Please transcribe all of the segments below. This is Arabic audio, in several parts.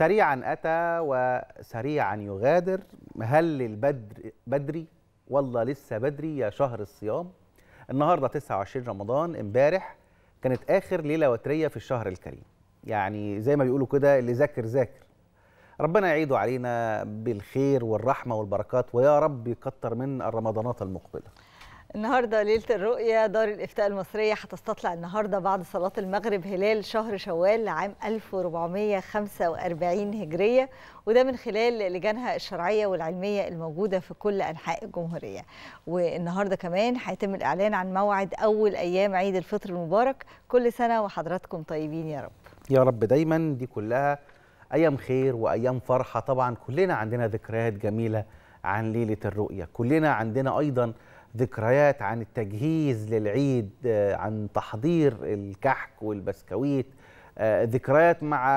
سريعا أتى وسريعا يغادر هل البدر بدري والله لسه بدري يا شهر الصيام النهارده 29 رمضان امبارح كانت آخر ليلة وترية في الشهر الكريم يعني زي ما بيقولوا كده اللي ذاكر ذاكر ربنا يعيده علينا بالخير والرحمة والبركات ويا رب يكتر من الرمضانات المقبلة النهارده ليله الرؤيه دار الافتاء المصريه هتستطلع النهارده بعد صلاه المغرب هلال شهر شوال لعام 1445 هجريه وده من خلال لجانها الشرعيه والعلميه الموجوده في كل انحاء الجمهوريه والنهارده كمان هيتم الاعلان عن موعد اول ايام عيد الفطر المبارك كل سنه وحضراتكم طيبين يا رب يا رب دايما دي كلها ايام خير وايام فرحه طبعا كلنا عندنا ذكريات جميله عن ليله الرؤيه كلنا عندنا ايضا ذكريات عن التجهيز للعيد آه، عن تحضير الكحك والبسكويت آه، ذكريات مع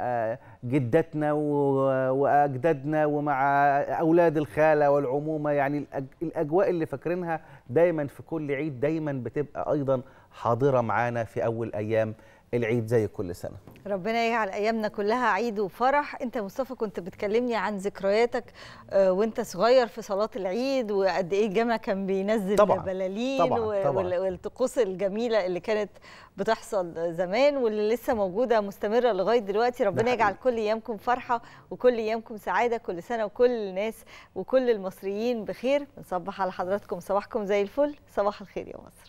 آه، جدتنا واجدادنا ومع اولاد الخاله والعمومه يعني الاجواء اللي فاكرينها دايما في كل عيد دايما بتبقى ايضا حاضره معانا في اول ايام العيد زي كل سنه ربنا يجعل ايامنا كلها عيد وفرح انت مصطفى كنت بتكلمني عن ذكرياتك آه، وانت صغير في صلاه العيد وقد ايه الجامع كان بينزل طبعا بلالين طبعا والطقوس الجميله اللي كانت بتحصل زمان واللي لسه موجوده مستمره لغايه دلوقتي ربنا يجعل كل ايامكم فرحه وكل ايامكم سعاده كل سنه وكل الناس وكل المصريين بخير نصبح على حضراتكم صباحكم زي الفل صباح الخير يا مصر